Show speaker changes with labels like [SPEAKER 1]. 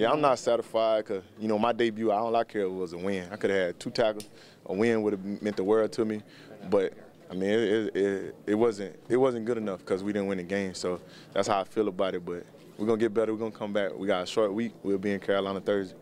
[SPEAKER 1] Yeah, I'm not satisfied because, you know, my debut, all I care was a win. I could have had two tackles. A win would have meant the world to me. But, I mean, it, it, it wasn't, it wasn't good enough because we didn't win the game. So that's how I feel about it. But we're going to get better. We're going to come back. We got a short week. We'll be in Carolina Thursday.